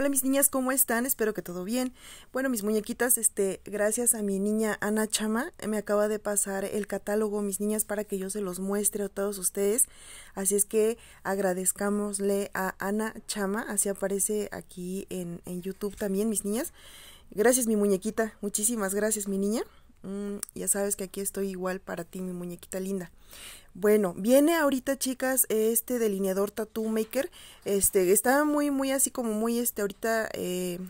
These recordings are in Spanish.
Hola mis niñas, ¿cómo están? Espero que todo bien. Bueno, mis muñequitas, este, gracias a mi niña Ana Chama, eh, me acaba de pasar el catálogo, mis niñas, para que yo se los muestre a todos ustedes. Así es que agradezcámosle a Ana Chama, así aparece aquí en, YouTube también, mis niñas. Gracias, mi muñequita, muchísimas gracias, mi niña. Mm, ya sabes que aquí estoy igual para ti, mi muñequita linda. Bueno, viene ahorita, chicas, este delineador Tattoo Maker. Este, estaba muy, muy así como muy, este, ahorita eh,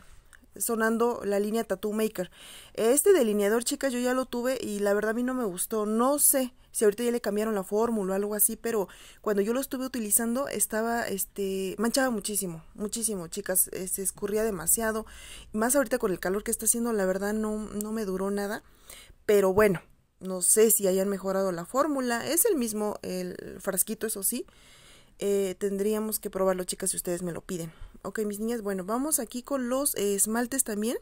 sonando la línea Tattoo Maker. Este delineador, chicas, yo ya lo tuve y la verdad a mí no me gustó. No sé si ahorita ya le cambiaron la fórmula o algo así, pero cuando yo lo estuve utilizando estaba, este, manchaba muchísimo, muchísimo, chicas. Eh, se escurría demasiado. Más ahorita con el calor que está haciendo, la verdad no, no me duró nada. Pero bueno, no sé si hayan mejorado la fórmula. Es el mismo, el frasquito, eso sí. Eh, tendríamos que probarlo, chicas, si ustedes me lo piden. Ok, mis niñas, bueno, vamos aquí con los esmaltes también.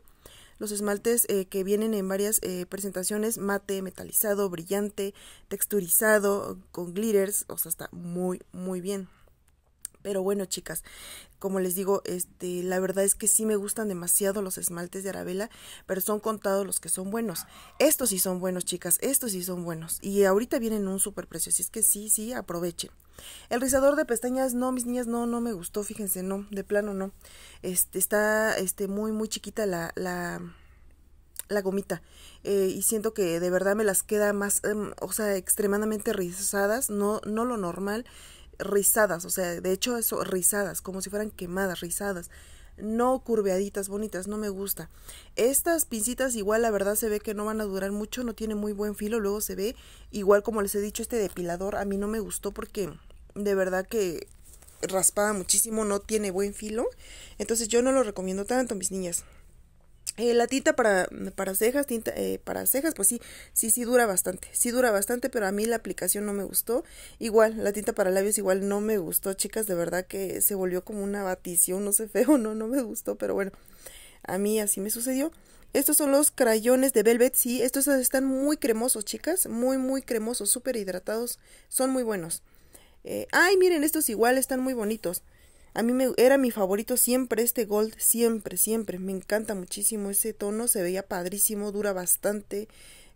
Los esmaltes eh, que vienen en varias eh, presentaciones, mate, metalizado, brillante, texturizado, con glitters, o sea, está muy, muy bien. Pero bueno, chicas, como les digo, este, la verdad es que sí me gustan demasiado los esmaltes de Arabella, pero son contados los que son buenos. Estos sí son buenos, chicas, estos sí son buenos. Y ahorita vienen un super precio, así es que sí, sí, aprovechen. El rizador de pestañas, no, mis niñas, no, no me gustó, fíjense, no, de plano no. Este, está, este, muy, muy chiquita la, la, la gomita. Eh, y siento que de verdad me las queda más, em, o sea, extremadamente rizadas, no, no lo normal rizadas, o sea, de hecho eso, rizadas, como si fueran quemadas, rizadas, no curveaditas, bonitas, no me gusta. Estas pincitas igual la verdad se ve que no van a durar mucho, no tiene muy buen filo, luego se ve igual como les he dicho, este depilador a mí no me gustó porque de verdad que raspada muchísimo, no tiene buen filo, entonces yo no lo recomiendo tanto, mis niñas. Eh, la tinta para, para cejas, tinta eh, para cejas, pues sí, sí, sí dura bastante, sí dura bastante, pero a mí la aplicación no me gustó. Igual, la tinta para labios igual no me gustó, chicas, de verdad que se volvió como una batición, no sé, feo, no, no me gustó, pero bueno, a mí así me sucedió. Estos son los crayones de Velvet, sí, estos están muy cremosos, chicas, muy, muy cremosos, súper hidratados, son muy buenos. Eh, ay, miren, estos igual están muy bonitos. A mí me, era mi favorito siempre este gold, siempre, siempre. Me encanta muchísimo ese tono, se veía padrísimo, dura bastante.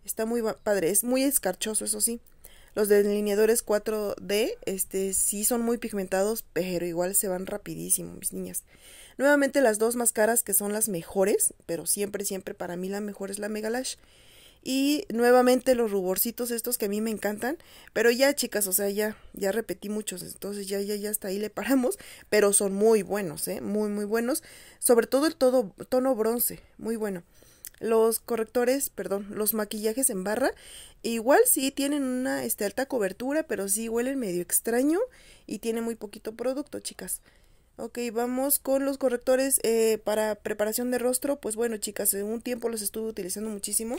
Está muy padre, es muy escarchoso, eso sí. Los delineadores 4D, este, sí son muy pigmentados, pero igual se van rapidísimo, mis niñas. Nuevamente las dos máscaras que son las mejores, pero siempre, siempre para mí la mejor es la Lash. Y nuevamente los ruborcitos estos que a mí me encantan. Pero ya, chicas, o sea, ya, ya repetí muchos. Entonces ya, ya, ya hasta ahí le paramos. Pero son muy buenos, ¿eh? Muy, muy buenos. Sobre todo el todo, tono bronce. Muy bueno. Los correctores, perdón, los maquillajes en barra. Igual sí tienen una este, alta cobertura, pero sí huelen medio extraño. Y tiene muy poquito producto, chicas. Ok, vamos con los correctores eh, para preparación de rostro. Pues bueno, chicas, en un tiempo los estuve utilizando muchísimo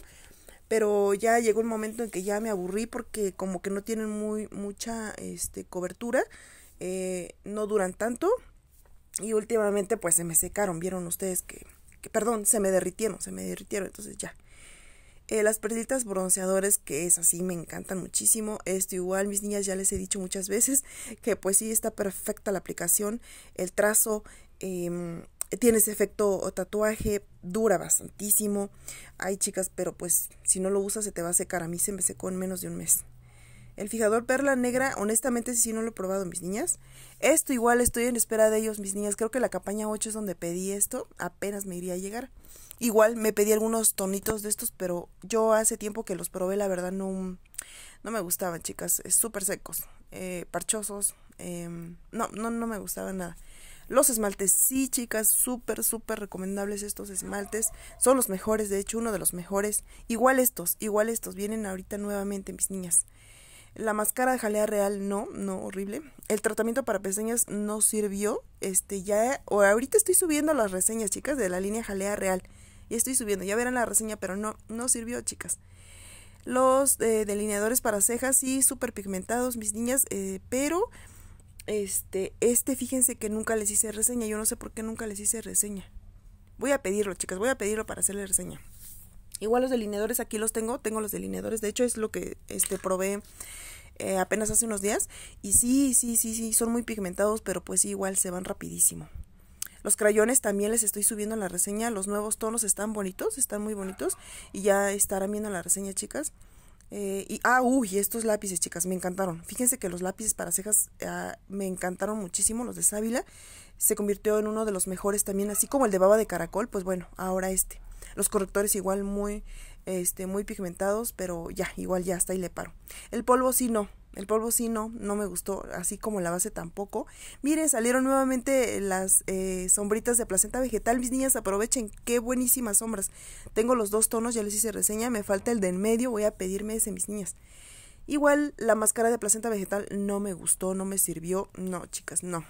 pero ya llegó el momento en que ya me aburrí porque como que no tienen muy mucha este, cobertura, eh, no duran tanto y últimamente pues se me secaron, vieron ustedes que, perdón, se me derritieron, se me derritieron, entonces ya. Eh, las perditas bronceadores, que es así, me encantan muchísimo. Esto igual, mis niñas, ya les he dicho muchas veces que pues sí, está perfecta la aplicación. El trazo, em, tiene ese efecto o tatuaje, dura bastantísimo. Hay chicas, pero pues si no lo usas se te va a secar. A mí se me secó en menos de un mes. El fijador perla negra, honestamente sí no lo he probado, mis niñas. Esto igual estoy en espera de ellos, mis niñas. Creo que la campaña 8 es donde pedí esto. Apenas me iría a llegar. Igual me pedí algunos tonitos de estos, pero yo hace tiempo que los probé, la verdad no, no me gustaban, chicas. es Súper secos, eh, parchosos. Em, no, no, no me gustaban nada. Los esmaltes, sí, chicas, súper, súper recomendables estos esmaltes. Son los mejores, de hecho, uno de los mejores. Igual estos, igual estos. Vienen ahorita nuevamente, mis niñas. La máscara de jalea real, no, no, horrible. El tratamiento para pestañas no sirvió. Este, ya, o ahorita estoy subiendo las reseñas, chicas, de la línea jalea real. Ya estoy subiendo, ya verán la reseña, pero no, no sirvió, chicas. Los eh, delineadores para cejas, sí, súper pigmentados, mis niñas, eh, pero este, este, fíjense que nunca les hice reseña. Yo no sé por qué nunca les hice reseña. Voy a pedirlo, chicas, voy a pedirlo para hacerle reseña. Igual los delineadores aquí los tengo, tengo los delineadores. De hecho, es lo que este probé eh, apenas hace unos días. Y sí, sí, sí, sí, son muy pigmentados, pero pues igual se van rapidísimo. Los crayones también les estoy subiendo la reseña. Los nuevos tonos están bonitos, están muy bonitos. Y ya estarán viendo la reseña, chicas. Eh, y, ah, uy, estos lápices, chicas, me encantaron. Fíjense que los lápices para cejas ah, me encantaron muchísimo, los de Sábila. Se convirtió en uno de los mejores también, así como el de baba de caracol, pues bueno, ahora este. Los correctores igual muy, este, muy pigmentados, pero ya, igual ya, hasta ahí le paro. El polvo sí no, el polvo sí, no, no me gustó, así como la base tampoco. Miren, salieron nuevamente las eh, sombritas de placenta vegetal. Mis niñas, aprovechen, qué buenísimas sombras. Tengo los dos tonos, ya les hice reseña, me falta el de en medio, voy a pedirme ese, mis niñas. Igual la máscara de placenta vegetal no me gustó, no me sirvió. No, chicas, no.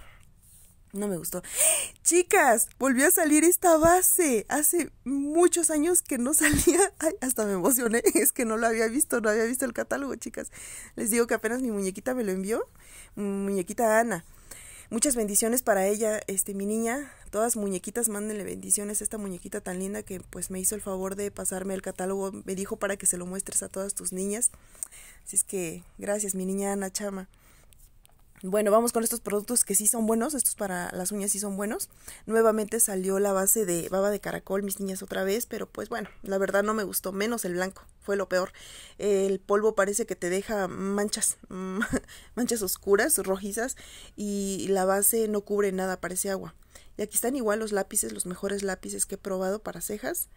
No me gustó. Chicas, volvió a salir esta base. Hace muchos años que no salía. Ay, hasta me emocioné. Es que no lo había visto, no había visto el catálogo, chicas. Les digo que apenas mi muñequita me lo envió. Muñequita Ana. Muchas bendiciones para ella, este, mi niña. Todas muñequitas, mándenle bendiciones a esta muñequita tan linda que pues me hizo el favor de pasarme el catálogo. Me dijo para que se lo muestres a todas tus niñas. Así es que gracias, mi niña Ana Chama. Bueno, vamos con estos productos que sí son buenos, estos para las uñas sí son buenos. Nuevamente salió la base de baba de caracol, mis niñas, otra vez, pero pues bueno, la verdad no me gustó, menos el blanco, fue lo peor. El polvo parece que te deja manchas, mm, manchas oscuras, rojizas, y la base no cubre nada, parece agua. Y aquí están igual los lápices, los mejores lápices que he probado para cejas.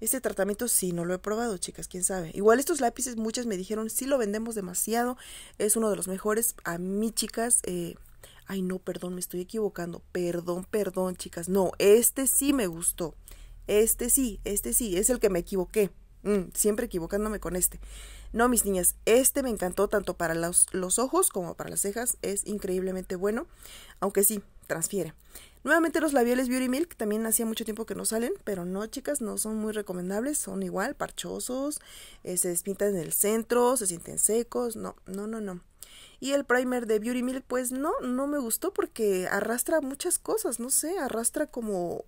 Este tratamiento sí no lo he probado, chicas, quién sabe. Igual estos lápices, muchas me dijeron, sí lo vendemos demasiado, es uno de los mejores. A mí, chicas, eh, ay no, perdón, me estoy equivocando, perdón, perdón, chicas. No, este sí me gustó, este sí, este sí, es el que me equivoqué. Mm, siempre equivocándome con este. No, mis niñas, este me encantó tanto para los, los ojos como para las cejas, es increíblemente bueno, aunque sí, transfiere. Nuevamente los labiales Beauty Milk, también hacía mucho tiempo que no salen, pero no, chicas, no son muy recomendables, son igual, parchosos, eh, se despintan en el centro, se sienten secos, no, no, no, no. Y el primer de Beauty Milk, pues no, no me gustó porque arrastra muchas cosas, no sé, arrastra como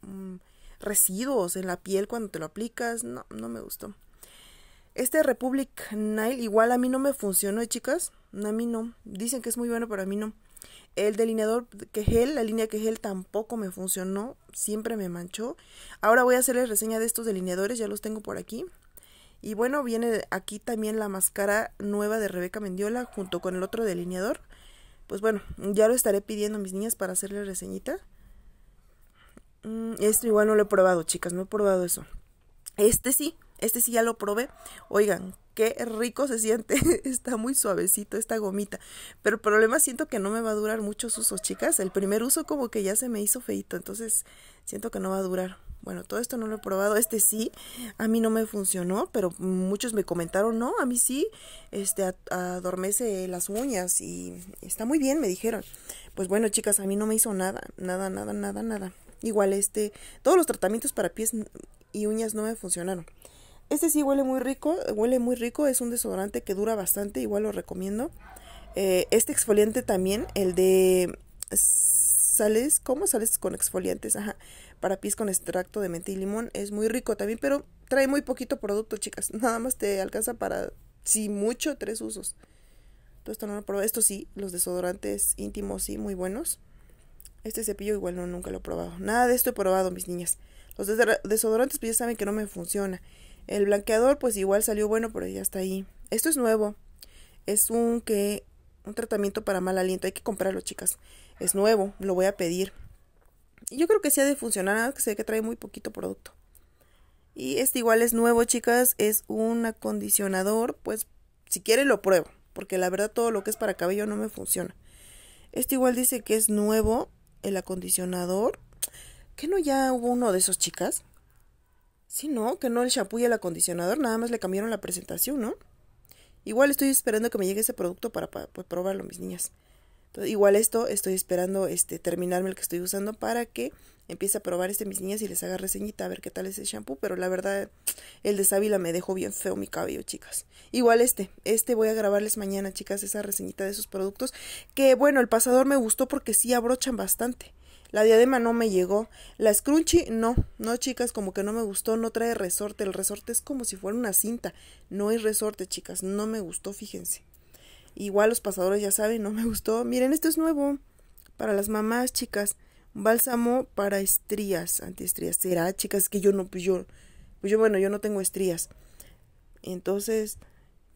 mm, residuos en la piel cuando te lo aplicas, no, no me gustó. Este Republic Nile igual a mí no me funcionó, chicas, a mí no, dicen que es muy bueno, pero a mí no. El delineador que gel, la línea que gel tampoco me funcionó, siempre me manchó. Ahora voy a hacerles reseña de estos delineadores, ya los tengo por aquí. Y bueno, viene aquí también la máscara nueva de Rebeca Mendiola junto con el otro delineador. Pues bueno, ya lo estaré pidiendo a mis niñas para hacerle reseñita. Mm, Esto igual no lo he probado, chicas, no he probado eso. Este sí, este sí ya lo probé. Oigan, qué rico se siente, está muy suavecito esta gomita, pero el problema siento que no me va a durar muchos usos, chicas, el primer uso como que ya se me hizo feito, entonces siento que no va a durar. Bueno, todo esto no lo he probado, este sí, a mí no me funcionó, pero muchos me comentaron, no, a mí sí, este, adormece las uñas y está muy bien, me dijeron. Pues bueno, chicas, a mí no me hizo nada, nada, nada, nada, nada. Igual este, todos los tratamientos para pies y uñas no me funcionaron. Este sí huele muy rico, huele muy rico, es un desodorante que dura bastante, igual lo recomiendo. Eh, este exfoliante también, el de sales, ¿cómo sales con exfoliantes? Ajá, para pies con extracto de menta y limón, es muy rico también, pero trae muy poquito producto, chicas. Nada más te alcanza para, si mucho, tres usos. esto no lo probé. Esto sí, los desodorantes íntimos sí, muy buenos. Este cepillo igual no, nunca lo he probado. Nada de esto he probado, mis niñas. Los desodorantes pues ya saben que no me funciona. El blanqueador pues igual salió bueno, pero ya está ahí. Esto es nuevo. Es un que un tratamiento para mal aliento, hay que comprarlo, chicas. Es nuevo, lo voy a pedir. Y yo creo que sí ha de funcionar, que sé que trae muy poquito producto. Y este igual es nuevo, chicas, es un acondicionador, pues si quiere lo pruebo, porque la verdad todo lo que es para cabello no me funciona. Este igual dice que es nuevo el acondicionador. ¿Qué no ya hubo uno de esos, chicas? Sí, no, que no el shampoo y el acondicionador, nada más le cambiaron la presentación, ¿no? Igual estoy esperando que me llegue ese producto para, pues, probarlo, mis niñas. igual esto, estoy esperando este, terminarme el que estoy usando para que empiece a probar este, mis niñas, y les haga reseñita a ver qué tal es el shampoo. Pero la verdad, el de sábila me dejó bien feo mi cabello, chicas. Igual este, este voy a grabarles mañana, chicas, esa reseñita de esos productos. Que bueno, el pasador me gustó porque sí abrochan bastante. La diadema no me llegó. La scrunchie no, no chicas, como que no me gustó, no trae resorte. El resorte es como si fuera una cinta. No hay resorte, chicas, no me gustó, fíjense. Igual los pasadores ya saben, no me gustó. Miren, esto es nuevo para las mamás, chicas. Bálsamo para estrías, antiestrías. ¿Será, chicas? Que yo no, pues yo, pues yo, bueno, yo no tengo estrías. Entonces,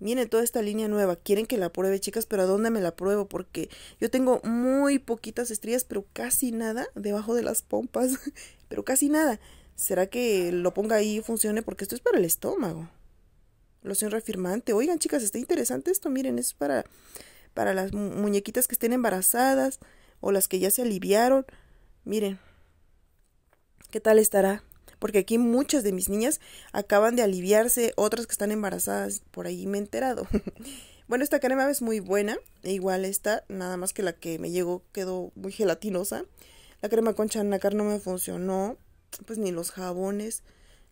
Miren toda esta línea nueva. Quieren que la pruebe, chicas, pero ¿a dónde me la pruebo? Porque yo tengo muy poquitas estrellas, pero casi nada debajo de las pompas. pero casi nada. ¿Será que lo ponga ahí y funcione? Porque esto es para el estómago. Loción reafirmante. Oigan, chicas, está interesante esto. Miren, es para, para las muñequitas que estén embarazadas o las que ya se aliviaron. Miren, ¿qué tal estará? porque aquí muchas de mis niñas acaban de aliviarse, otras que están embarazadas, por ahí me he enterado. bueno, esta crema es muy buena, e igual esta, nada más que la que me llegó quedó muy gelatinosa. La crema con chanacar no me funcionó, pues ni los jabones.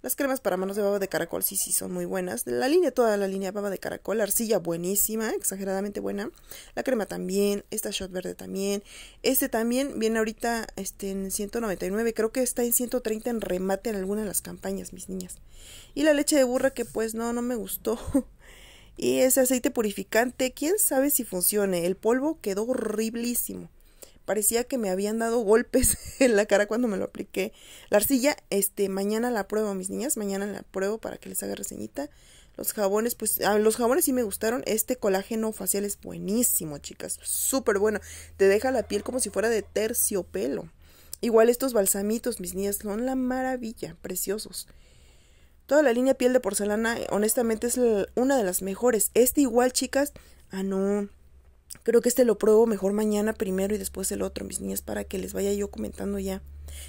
Las cremas para manos de baba de caracol sí, sí, son muy buenas. La línea, toda la línea baba de caracol, arcilla buenísima, exageradamente buena. La crema también, esta shot verde también. Este también viene ahorita este, en 199, creo que está en 130 en remate en alguna de las campañas, mis niñas. Y la leche de burra que pues no, no me gustó. y ese aceite purificante, quién sabe si funcione. El polvo quedó horriblísimo parecía que me habían dado golpes en la cara cuando me lo apliqué. La arcilla, este, mañana la pruebo, mis niñas, mañana la pruebo para que les haga reseñita. Los jabones, pues, ah, los jabones sí me gustaron. Este colágeno facial es buenísimo, chicas. Súper bueno. Te deja la piel como si fuera de terciopelo. Igual estos balsamitos, mis niñas, son la maravilla, preciosos. Toda la línea piel de porcelana, eh, honestamente, es una de las mejores. Este igual, chicas. Ah, no. Creo que este lo pruebo mejor mañana primero y después el otro, mis niñas, para que les vaya yo comentando ya.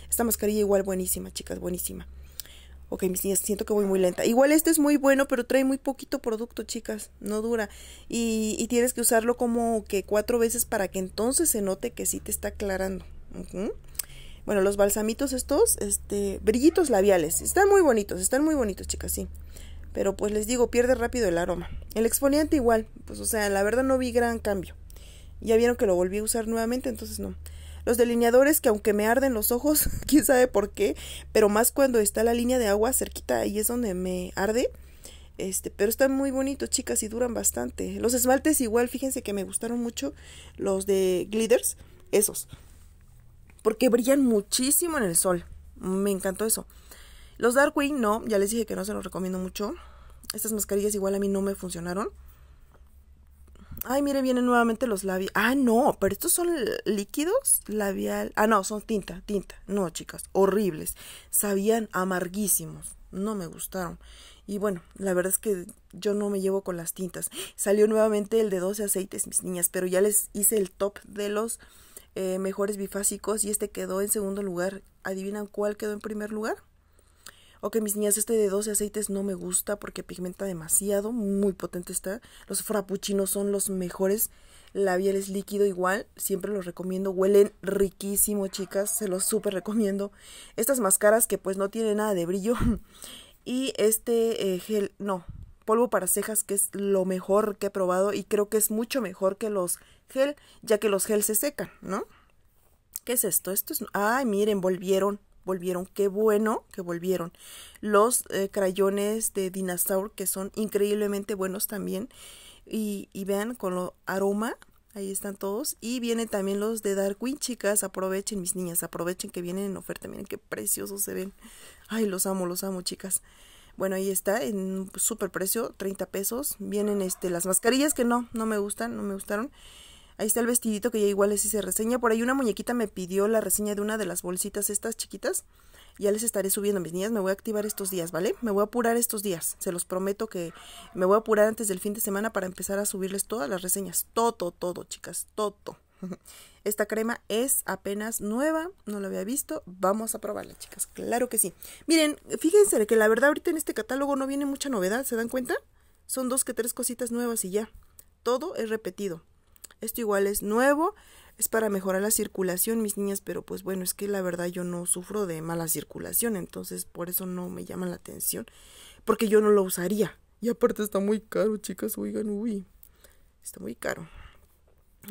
Esta mascarilla igual buenísima, chicas, buenísima. Ok, mis niñas, siento que voy muy lenta. Igual este es muy bueno, pero trae muy poquito producto, chicas. No dura. Y, tienes que usarlo como que cuatro veces para que entonces se note que sí te está aclarando. Bueno, los balsamitos estos, este, brillitos labiales. Están muy bonitos, están muy bonitos, chicas, sí. Pero pues les digo, pierde rápido el aroma. El exponiente igual, pues o sea, la verdad no vi gran cambio. Ya vieron que lo volví a usar nuevamente, entonces no. Los delineadores que aunque me arden los ojos, quién sabe por qué, pero más cuando está la línea de agua cerquita, ahí es donde me arde. Este, pero están muy bonitos, chicas, y duran bastante. Los esmaltes igual, fíjense que me gustaron mucho los de glitters, esos. Porque brillan muchísimo en el sol. Me encantó eso. Los Darkwing no, ya les dije que no se los recomiendo mucho. Estas mascarillas igual a mí no me funcionaron. Ay, mire, vienen nuevamente los labios. Ah, no, pero estos son líquidos labial. Ah, no, son tinta, tinta. No, chicas, horribles. Sabían amarguísimos. No me gustaron. Y bueno, la verdad es que yo no me llevo con las tintas. Salió nuevamente el de 12 aceites, mis niñas, pero ya les hice el top de los eh, mejores bifásicos y este quedó en segundo lugar. ¿Adivinan cuál quedó en primer lugar? Ok, que mis niñas este de 12 aceites no me gusta porque pigmenta demasiado, muy potente está. Los frappuccinos son los mejores. Labial es líquido igual, siempre los recomiendo, huelen riquísimo, chicas, se los súper recomiendo. Estas máscaras que pues no tienen nada de brillo. y este eh, gel, no, polvo para cejas que es lo mejor que he probado y creo que es mucho mejor que los gel, ya que los gel se secan, ¿no? ¿Qué es esto? Esto es... Ay, miren, volvieron volvieron. Qué bueno que volvieron. Los eh, crayones de Dinosaur, que son increíblemente buenos también. Y, vean con lo aroma. Ahí están todos. Y vienen también los de darwin chicas. Aprovechen, mis niñas. Aprovechen que vienen en oferta. Miren qué preciosos se ven. Ay, los amo, los amo, chicas. Bueno, ahí está, en super precio, 30 pesos. Vienen este, las mascarillas que no, no me gustan, no me gustaron. Ahí está el vestidito que ya igual les hice reseña. Por ahí una muñequita me pidió la reseña de una de las bolsitas estas chiquitas. Ya les estaré subiendo, mis niñas. Me voy a activar estos días, ¿vale? Me voy a apurar estos días. Se los prometo que me voy a apurar antes del fin de semana para empezar a subirles todas las reseñas. Todo, todo, chicas. Todo. Esta crema es apenas nueva, no la había visto. Vamos a probarla, chicas. Claro que sí. Miren, fíjense que la verdad ahorita en este catálogo no viene mucha novedad, ¿se dan cuenta? Son dos que tres cositas nuevas y ya. Todo es repetido. Esto igual es nuevo, es para mejorar la circulación, mis niñas, pero pues bueno, es que la verdad yo no sufro de mala circulación, entonces por eso no me llama la atención, porque yo no lo usaría. Y aparte está muy caro, chicas, oigan, uy, está muy caro.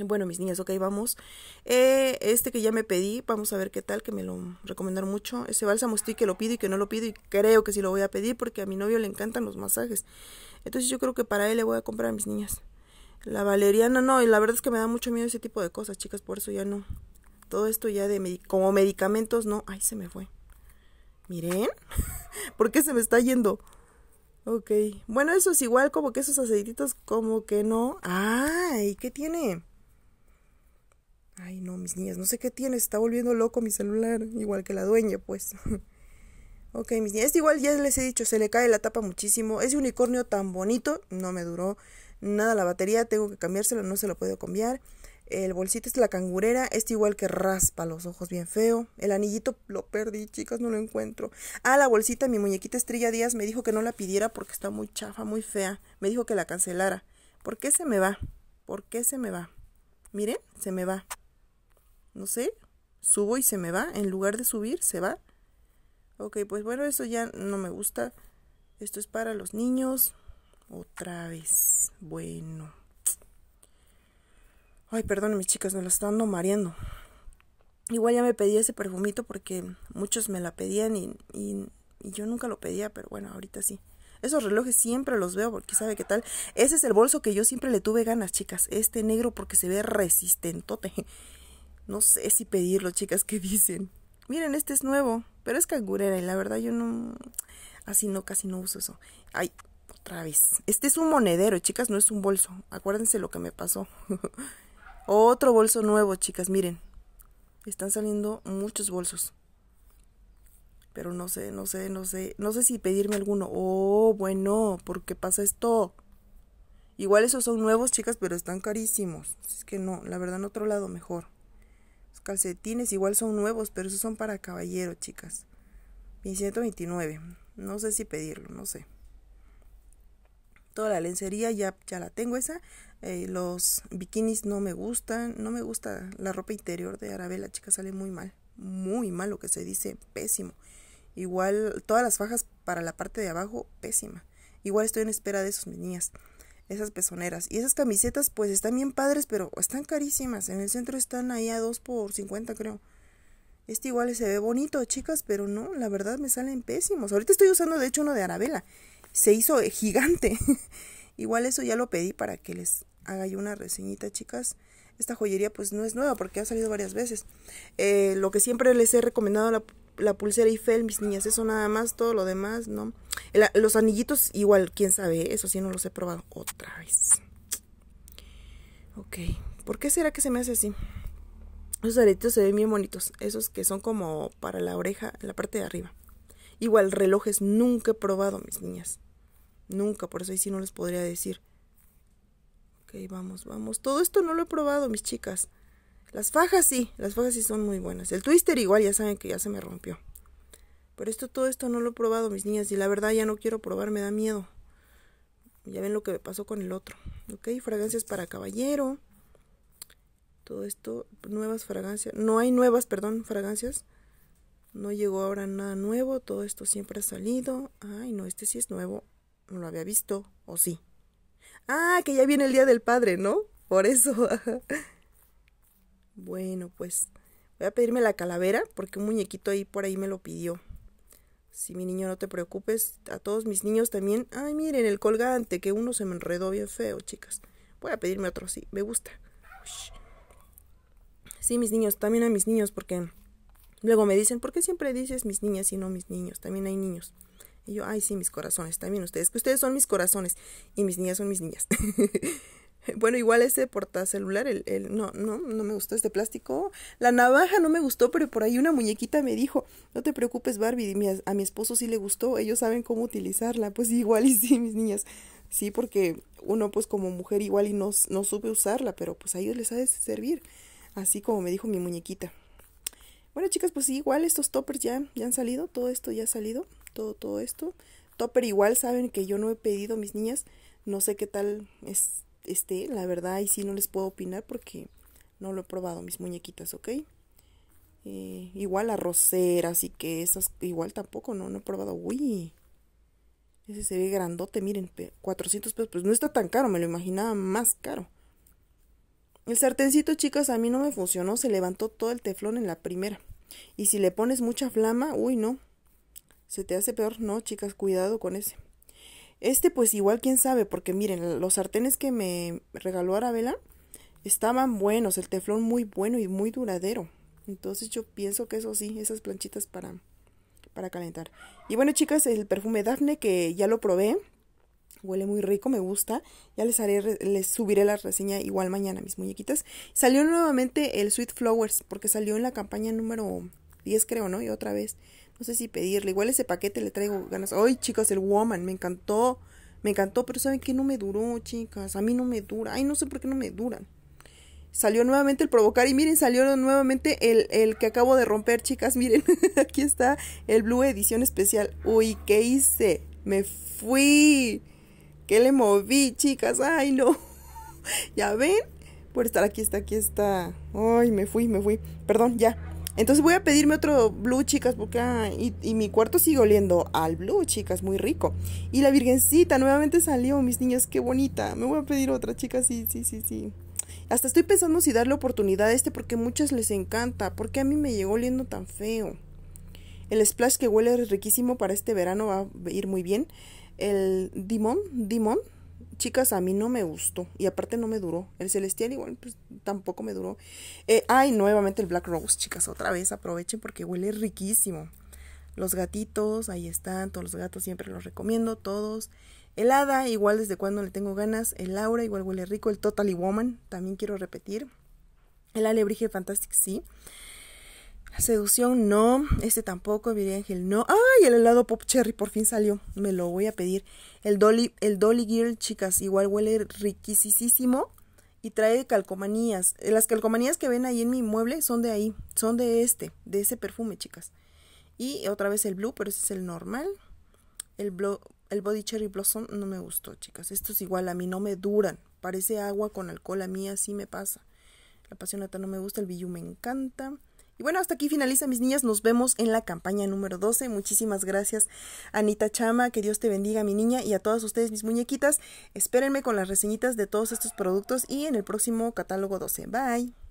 Bueno, mis niñas, ok, vamos. Eh, este que ya me pedí, vamos a ver qué tal, que me lo recomendaron mucho. Ese bálsamo estoy que lo pido y que no lo pido y creo que sí lo voy a pedir porque a mi novio le encantan los masajes. Entonces yo creo que para él le voy a comprar a mis niñas. La valeriana no, y la verdad es que me da mucho miedo ese tipo de cosas, chicas, por eso ya no. Todo esto ya de como medicamentos, no. Ay, se me fue. Miren, ¿por qué se me está yendo? Ok, bueno, eso es igual como que esos aceititos como que no. Ay, ¿qué tiene? Ay, no, mis niñas, no sé qué tiene, se está volviendo loco mi celular, igual que la dueña, pues. ok, mis niñas, igual ya les he dicho, se le cae la tapa muchísimo. Ese unicornio tan bonito, no me duró nada la batería, tengo que cambiársela, no se lo puedo cambiar. El bolsito es la cangurera, este igual que raspa los ojos bien feo. El anillito lo perdí, chicas, no lo encuentro. Ah, la bolsita, mi muñequita Estrella Díaz me dijo que no la pidiera porque está muy chafa, muy fea. Me dijo que la cancelara. ¿Por qué se me va? ¿Por qué se me va? Miren, se me va. No sé, subo y se me va. En lugar de subir, se va. Ok, pues bueno, eso ya no me gusta. Esto es para los niños. Otra vez. Bueno. Ay, perdón, mis chicas, me la están dando mareando. Igual ya me pedí ese perfumito porque muchos me la pedían y, y, yo nunca lo pedía, pero bueno, ahorita sí. Esos relojes siempre los veo porque sabe qué tal. Ese es el bolso que yo siempre le tuve ganas, chicas. Este negro porque se ve resistentote. No sé si pedirlo, chicas, ¿qué dicen? Miren, este es nuevo, pero es cangurera y la verdad yo no... Así no, casi no uso eso. Ay, este es un monedero, chicas, no es un bolso. Acuérdense lo que me pasó. Otro bolso nuevo, chicas, miren. Están saliendo muchos bolsos. Pero no sé, no sé, no sé. No sé si pedirme alguno. Oh, bueno, porque pasa esto? Igual esos son nuevos, chicas, pero están carísimos. Es que no, la verdad, en otro lado mejor. Los calcetines igual son nuevos, pero esos son para caballero, chicas. 129. No sé si pedirlo, no sé toda la lencería ya, ya la tengo esa. Eh, los bikinis no me gustan, no me gusta la ropa interior de Arabella, chica, sale muy mal, muy mal lo que se dice, pésimo. Igual todas las fajas para la parte de abajo, pésima. Igual estoy en espera de esos, menías Esas pezoneras. Y esas camisetas, pues están bien padres, pero están carísimas. En el centro están ahí a 2 por 50, creo. Este igual se ve bonito, chicas, pero no, la verdad me salen pésimos. Ahorita estoy usando, de hecho, uno de Arabella se hizo gigante. Igual eso ya lo pedí para que les haga yo una reseñita, chicas. Esta joyería pues no es nueva porque ha salido varias veces. Eh, lo que siempre les he recomendado la, pulsera Eiffel, mis niñas, eso nada más, todo lo demás, ¿no? los anillitos igual, quién sabe, ¿eh? eso sí no los he probado otra vez. Ok, ¿por qué será que se me hace así? Esos aretitos se ven bien bonitos, esos que son como para la oreja, la parte de arriba. Igual relojes nunca he probado, mis niñas. Nunca, por eso ahí sí no les podría decir. Ok, vamos, vamos. Todo esto no lo he probado, mis chicas. Las fajas sí, las fajas sí son muy buenas. El twister igual, ya saben que ya se me rompió. Pero esto, todo esto no lo he probado, mis niñas. Y la verdad ya no quiero probar, me da miedo. Ya ven lo que me pasó con el otro. Ok, fragancias para caballero. Todo esto, nuevas fragancias. No hay nuevas, perdón, fragancias. No llegó ahora nada nuevo. Todo esto siempre ha salido. Ay, no, este sí es nuevo. No lo había visto, ¿o sí? Ah, que ya viene el Día del Padre, ¿no? Por eso. bueno, pues voy a pedirme la calavera porque un muñequito ahí por ahí me lo pidió. Si mi niño, no te preocupes. A todos mis niños también. Ay, miren, el colgante, que uno se me enredó bien feo, chicas. Voy a pedirme otro, sí, me gusta. Sí, mis niños, también a mis niños, porque luego me dicen, ¿por qué siempre dices mis niñas y no mis niños? También hay niños. Y yo, ay, sí, mis corazones, también ustedes, que ustedes son mis corazones y mis niñas son mis niñas. bueno, igual ese portacelular, el, el, no, no, no me gustó este plástico. La navaja no me gustó, pero por ahí una muñequita me dijo, no te preocupes Barbie, a mi esposo sí le gustó, ellos saben cómo utilizarla. Pues igual y sí, mis niñas. Sí, porque uno pues como mujer igual y no, no supe usarla, pero pues a ellos les ha de servir. Así como me dijo mi muñequita. Bueno, chicas, pues igual estos toppers ya, ya han salido, todo esto ya ha salido todo, esto. Topper igual saben que yo no he pedido, mis niñas. No sé qué tal es, este la verdad, y sí no les puedo opinar porque no lo he probado, mis muñequitas, ¿ok? igual eh, igual arroceras así que esas igual tampoco, no, no he probado. Uy, ese se ve grandote, miren, 400 pesos, pues no está tan caro, me lo imaginaba más caro. El sartencito, chicas, a mí no me funcionó, se levantó todo el teflón en la primera. Y si le pones mucha flama, uy, no, ¿Se te hace peor? No, chicas, cuidado con ese. Este, pues igual, quién sabe, porque miren, los sartenes que me regaló Arabella estaban buenos, el teflón muy bueno y muy duradero. Entonces yo pienso que eso sí, esas planchitas para, para calentar. Y bueno, chicas, el perfume Dafne que ya lo probé. Huele muy rico, me gusta. Ya les haré, les subiré la reseña igual mañana, mis muñequitas. Salió nuevamente el Sweet Flowers, porque salió en la campaña número 10, creo, ¿no? Y otra vez no sé si pedirle. Igual ese paquete le traigo ganas. Ay, chicas, el Woman, me encantó. Me encantó, pero ¿saben que No me duró, chicas. A mí no me dura. Ay, no sé por qué no me duran. Salió nuevamente el provocar. Y miren, salió nuevamente el, el que acabo de romper, chicas. Miren, aquí está el Blue Edición Especial. Uy, ¿qué hice? Me fui. ¿Qué le moví, chicas? Ay, no. ¿Ya ven? Por estar aquí está, aquí está. Ay, me fui, me fui. Perdón, ya. Entonces voy a pedirme otro blue, chicas, porque ah, y, mi cuarto sigue oliendo al blue, chicas, muy rico. Y la virgencita nuevamente salió, mis niñas, qué bonita. Me voy a pedir otra, chicas, sí, sí, sí, sí. Hasta estoy pensando si darle oportunidad a este porque muchas les encanta. Porque a mí me llegó oliendo tan feo. El splash que huele riquísimo para este verano va a ir muy bien. El Dimon, Dimon, chicas, a mí no me gustó. Y aparte no me duró. El celestial igual, pues tampoco me duró. Eh, ay, nuevamente el Black Rose, chicas, otra vez aprovechen porque huele riquísimo. Los gatitos, ahí están, todos los gatos siempre los recomiendo, todos. El hada, igual desde cuando le tengo ganas. El Laura, igual huele rico. El Totally Woman, también quiero repetir. El Alebrije Fantastic, sí. Seducción, no. Este tampoco, Viri Ángel, no. ¡Ay! El helado Pop Cherry por fin salió. Me lo voy a pedir. El Dolly, el Dolly Girl, chicas, igual huele riquisísimo y trae calcomanías. Eh, las calcomanías que ven ahí en mi mueble son de ahí, son de este, de ese perfume, chicas. Y otra vez el blue, pero ese es el normal. El, el Body Cherry Blossom no me gustó, chicas. Estos igual a mí no me duran. Parece agua con alcohol, a mí así me pasa. La Pasionata no me gusta, el billú me encanta. Y bueno, hasta aquí finaliza, mis niñas. Nos vemos en la campaña número 12. Muchísimas gracias, Anita Chama. Que Dios te bendiga, mi niña, y a todas ustedes, mis muñequitas. Espérenme con las reseñitas de todos estos productos y en el próximo catálogo 12. Bye.